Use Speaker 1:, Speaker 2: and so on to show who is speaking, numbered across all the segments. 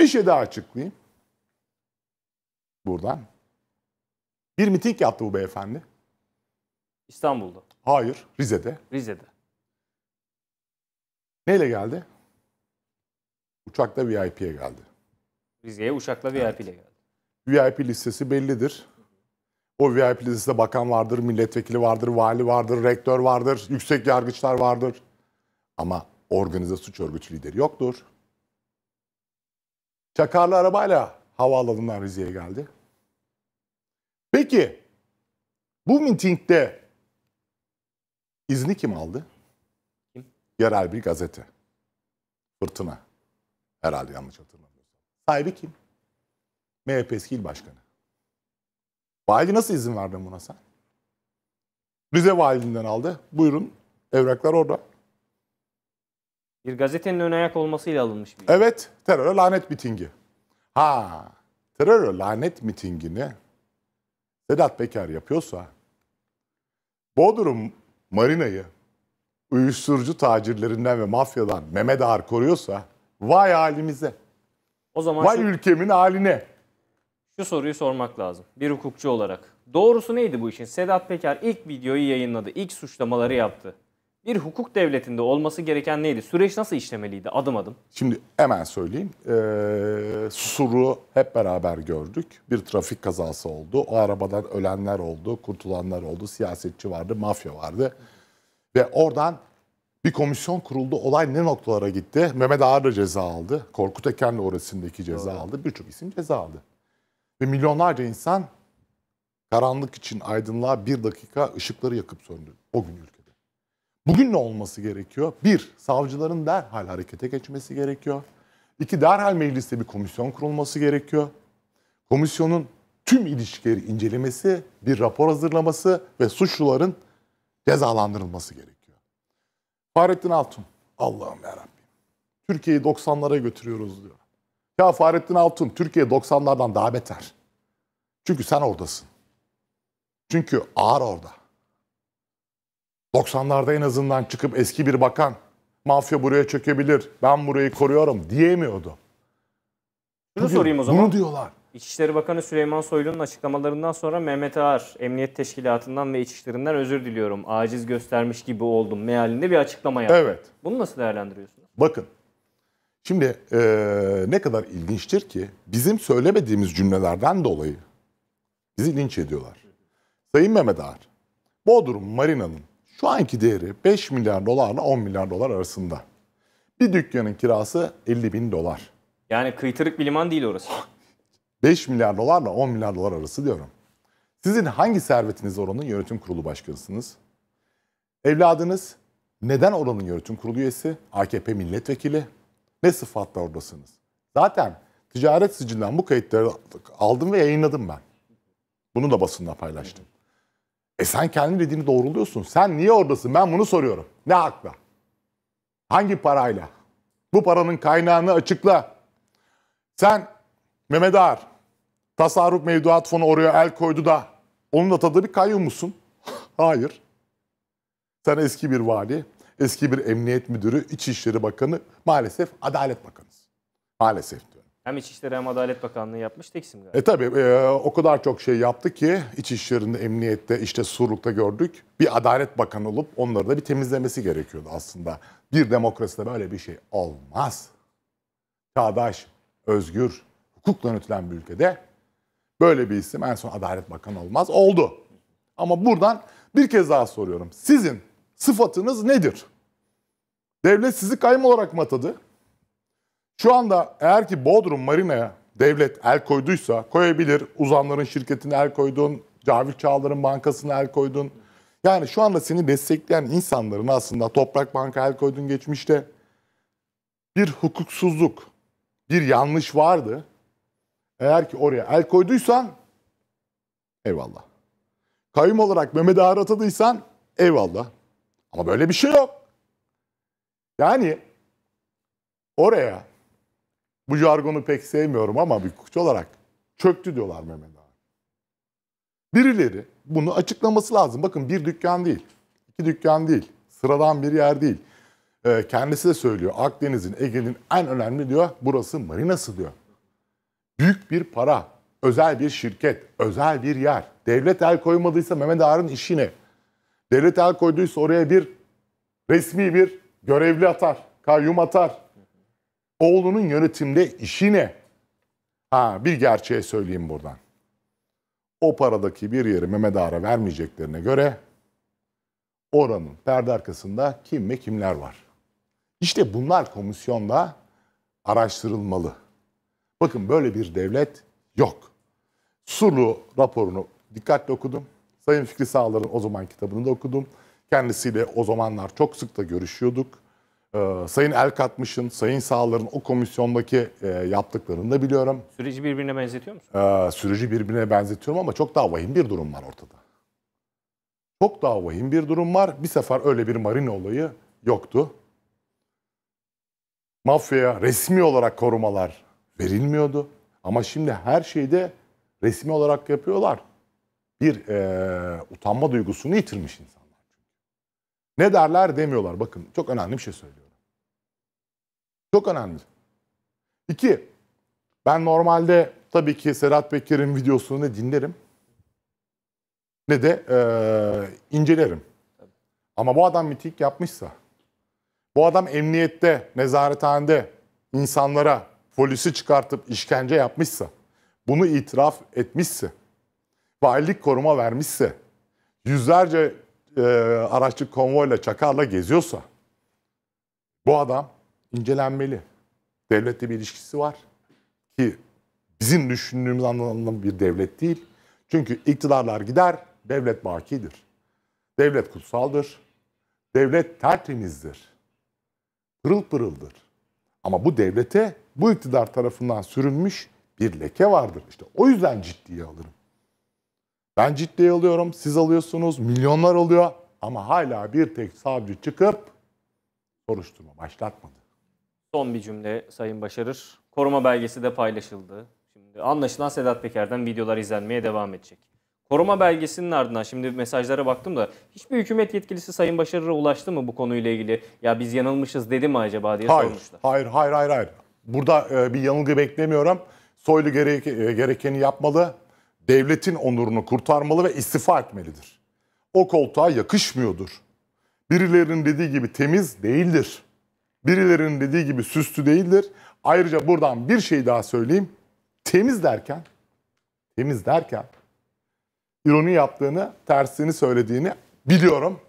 Speaker 1: Bir şey daha açıklayayım. Buradan. Bir miting yaptı bu beyefendi. İstanbul'da. Hayır, Rize'de. Rize'de. Neyle geldi? Uçakla VIP'ye geldi.
Speaker 2: Rize'ye uçakla VIP evet. geldi.
Speaker 1: VIP listesi bellidir. O VIP listesinde bakan vardır, milletvekili vardır, vali vardır, rektör vardır, yüksek yargıçlar vardır. Ama organize suç örgütü lideri yoktur. Çakarlı arabayla havaalanından Rize'ye geldi. Peki bu mitingde izni kim aldı? Kim? Yerel bir gazete. Fırtına. Herhalde yanlış hatırlamıyorum. Sahibi kim? MHP eski il başkanı. Vali nasıl izin verdin buna sen? Rize valiliğinden aldı. Buyurun evraklar orada. Bir gazetenin ön ayak
Speaker 2: olmasıyla alınmış
Speaker 1: bir. Evet, terör lanet mitingi. Ha, terör lanet mitingini Sedat Peker yapıyorsa Bodrum Marina'yı uyuşturucu tacirlerinden ve mafyadan Mehmet Ağar koruyorsa vay halimize. O zaman vay şu, ülkemin haline.
Speaker 2: Şu soruyu sormak lazım bir hukukçu olarak. Doğrusu neydi bu işin? Sedat Peker ilk videoyu yayınladı, ilk suçlamaları yaptı bir hukuk devletinde olması gereken neydi? Süreç nasıl işlemeliydi adım adım?
Speaker 1: Şimdi hemen söyleyeyim. Ee, Sur'u hep beraber gördük. Bir trafik kazası oldu. O arabadan ölenler oldu, kurtulanlar oldu. Siyasetçi vardı, mafya vardı. Ve oradan bir komisyon kuruldu. Olay ne noktalara gitti? Mehmet Ağar da ceza aldı. Korkut Eken'le orasındaki ceza Doğru. aldı. Birçok isim ceza aldı. Ve milyonlarca insan karanlık için aydınlığa bir dakika ışıkları yakıp söndü. O gün ülke. Bugün ne olması gerekiyor? Bir, savcıların derhal harekete geçmesi gerekiyor. İki, derhal mecliste bir komisyon kurulması gerekiyor. Komisyonun tüm ilişkileri incelemesi, bir rapor hazırlaması ve suçluların cezalandırılması gerekiyor. Fahrettin Altun, Allah'ım yarabbim. Türkiye'yi 90'lara götürüyoruz diyor. Ya Fahrettin Altun, Türkiye 90'lardan daha beter. Çünkü sen oradasın. Çünkü ağır orada. 90'larda en azından çıkıp eski bir bakan mafya buraya çökebilir, ben burayı koruyorum diyemiyordu.
Speaker 2: Şunu Bugün, sorayım o zaman. Bunu diyorlar. İçişleri Bakanı Süleyman Soylu'nun açıklamalarından sonra Mehmet Ağar, Emniyet Teşkilatı'ndan ve İçişlerinden özür diliyorum. Aciz göstermiş gibi oldum mealinde bir açıklama yaptı. Evet. Bunu nasıl değerlendiriyorsunuz?
Speaker 1: Bakın, şimdi ee, ne kadar ilginçtir ki bizim söylemediğimiz cümlelerden dolayı bizi linç ediyorlar. Sayın Mehmet Ağar, Bodrum Marina'nın şu anki değeri 5 milyar dolarla 10 milyar dolar arasında. Bir dükkanın kirası 50 bin dolar.
Speaker 2: Yani kıytırık bir liman değil orası.
Speaker 1: 5 milyar dolarla 10 milyar dolar arası diyorum. Sizin hangi servetiniz oranın yönetim kurulu başkanısınız? Evladınız neden oranın yönetim kurulu üyesi? AKP milletvekili. Ne sıfatla oradasınız? Zaten ticaret sicilinden bu kayıtları aldım ve yayınladım ben. Bunu da basında paylaştım. E sen kendi dediğini doğruluyorsun. Sen niye oradasın? Ben bunu soruyorum. Ne hakla? Hangi parayla? Bu paranın kaynağını açıkla. Sen Mehmet Ağar tasarruf mevduat fonu oraya el koydu da onun da tadı bir kayyum musun? Hayır. Sen eski bir vali, eski bir emniyet müdürü, İçişleri Bakanı, maalesef Adalet Bakanısın. Maalesef diyor.
Speaker 2: Hem İçişleri hem Adalet Bakanlığı yapmış teksim
Speaker 1: galiba. E tabi e, o kadar çok şey yaptı ki İçişleri'nde, Emniyet'te, işte Surluk'ta gördük. Bir Adalet Bakanı olup onları da bir temizlemesi gerekiyordu aslında. Bir demokraside böyle bir şey olmaz. Çağdaş, özgür, hukukla yönetilen bir ülkede böyle bir isim en son Adalet Bakanı olmaz. Oldu. Ama buradan bir kez daha soruyorum. Sizin sıfatınız nedir? Devlet sizi kayım olarak mı atadı? Şu anda eğer ki Bodrum Marina'ya devlet el koyduysa koyabilir. Uzanların şirketine el koydun, Cavit Çağlar'ın bankasına el koydun. Yani şu anda seni destekleyen insanların aslında Toprak Banka el koydun geçmişte bir hukuksuzluk, bir yanlış vardı. Eğer ki oraya el koyduysan eyvallah. Kayım olarak Mehmet Ağar atadıysan eyvallah. Ama böyle bir şey yok. Yani oraya bu jargonu pek sevmiyorum ama bir hukukçu olarak çöktü diyorlar Mehmet abi. Birileri bunu açıklaması lazım. Bakın bir dükkan değil, iki dükkan değil, sıradan bir yer değil. Ee, kendisi de söylüyor Akdeniz'in, Ege'nin en önemli diyor burası marinası diyor. Büyük bir para, özel bir şirket, özel bir yer. Devlet el koymadıysa Mehmet Ağar'ın ne? Devlet el koyduysa oraya bir resmi bir görevli atar, kayyum atar. Oğlunun yönetimde işi ne? Ha bir gerçeği söyleyeyim buradan. O paradaki bir yeri Mehmet Ağar'a vermeyeceklerine göre oranın perde arkasında kim ve kimler var? İşte bunlar komisyonda araştırılmalı. Bakın böyle bir devlet yok. Sulu raporunu dikkatle okudum. Sayın Fikri Sağlar'ın o zaman kitabını da okudum. Kendisiyle o zamanlar çok sık da görüşüyorduk e, Sayın Elkatmış'ın, Sayın Sağlar'ın o komisyondaki e, yaptıklarını da biliyorum.
Speaker 2: Süreci birbirine benzetiyor musun?
Speaker 1: E, süreci birbirine benzetiyorum ama çok daha vahim bir durum var ortada. Çok daha vahim bir durum var. Bir sefer öyle bir marine olayı yoktu. Mafyaya resmi olarak korumalar verilmiyordu. Ama şimdi her şeyde resmi olarak yapıyorlar. Bir e, utanma duygusunu yitirmiş insanlar. Ne derler demiyorlar. Bakın çok önemli bir şey söylüyorum. Çok önemli. İki, ben normalde tabii ki Serhat Peker'in videosunu ne dinlerim ne de e, incelerim. Ama bu adam mitik yapmışsa, bu adam emniyette, nezarethanede insanlara polisi çıkartıp işkence yapmışsa, bunu itiraf etmişse, valilik koruma vermişse, yüzlerce e, araçlı konvoyla, çakarla geziyorsa, bu adam incelenmeli. Devletle bir ilişkisi var ki bizim düşündüğümüz anlamda bir devlet değil. Çünkü iktidarlar gider, devlet bakidir. Devlet kutsaldır. Devlet tertemizdir. Pırıl pırıldır. Ama bu devlete bu iktidar tarafından sürünmüş bir leke vardır. İşte o yüzden ciddiye alırım. Ben ciddiye alıyorum, siz alıyorsunuz, milyonlar alıyor ama hala bir tek savcı çıkıp soruşturma başlatmadı.
Speaker 2: Son bir cümle Sayın Başarır. Koruma belgesi de paylaşıldı. Şimdi anlaşılan Sedat Peker'den videolar izlenmeye devam edecek. Koruma belgesinin ardından şimdi mesajlara baktım da hiçbir hükümet yetkilisi Sayın Başarır'a ulaştı mı bu konuyla ilgili? Ya biz yanılmışız dedi mi acaba diye hayır, sormuşlar.
Speaker 1: Hayır, hayır, hayır, hayır. Burada e, bir yanılgı beklemiyorum. Soylu gerek, e, gerekeni yapmalı, devletin onurunu kurtarmalı ve istifa etmelidir. O koltuğa yakışmıyordur. Birilerinin dediği gibi temiz değildir. Birilerinin dediği gibi süslü değildir. Ayrıca buradan bir şey daha söyleyeyim. Temiz derken, temiz derken ironi yaptığını, tersini söylediğini biliyorum.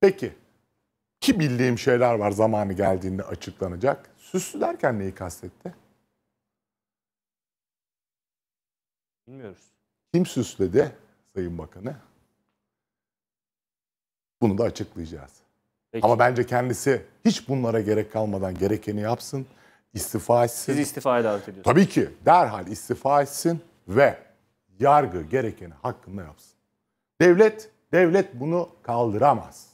Speaker 1: Peki ki bildiğim şeyler var zamanı geldiğinde açıklanacak. Süslü derken neyi kastetti? Bilmiyoruz. Kim süsledi Sayın Bakanı? Bunu da açıklayacağız. Peki. Ama bence kendisi hiç bunlara gerek kalmadan gerekeni yapsın, istifa etsin. Siz
Speaker 2: istifaya davet ediyorsunuz. Tabii ki
Speaker 1: derhal istifa etsin ve yargı gerekeni hakkında yapsın. Devlet, devlet bunu kaldıramaz.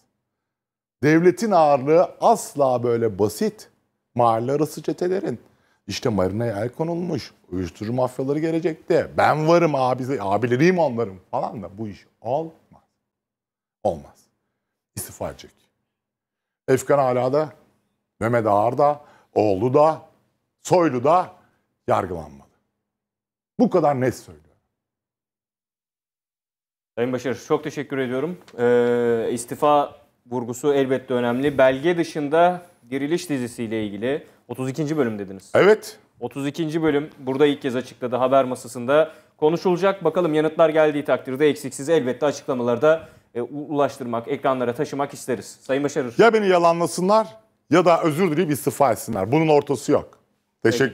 Speaker 1: Devletin ağırlığı asla böyle basit mahalle arası çetelerin. İşte marinaya el konulmuş, uyuşturucu mafyaları gelecekti. Ben varım abisi, abileriyim onların falan da bu iş olmaz. Olmaz. İstifa edecek. Efkan hala da, Mehmet Ağar da, oğlu da, Soylu da yargılanmadı. Bu kadar net söylüyor.
Speaker 2: Sayın Başarı çok teşekkür ediyorum. Ee, istifa vurgusu elbette önemli. Belge dışında Diriliş dizisiyle ilgili 32. bölüm dediniz. Evet. 32. bölüm burada ilk kez açıkladı haber masasında. Konuşulacak bakalım yanıtlar geldiği takdirde eksiksiz elbette açıklamalarda e, ulaştırmak, ekranlara taşımak isteriz. Sayın
Speaker 1: Başarır. Ya beni yalanlasınlar ya da özür dileyip istifa etsinler. Bunun ortası yok. Teşekkür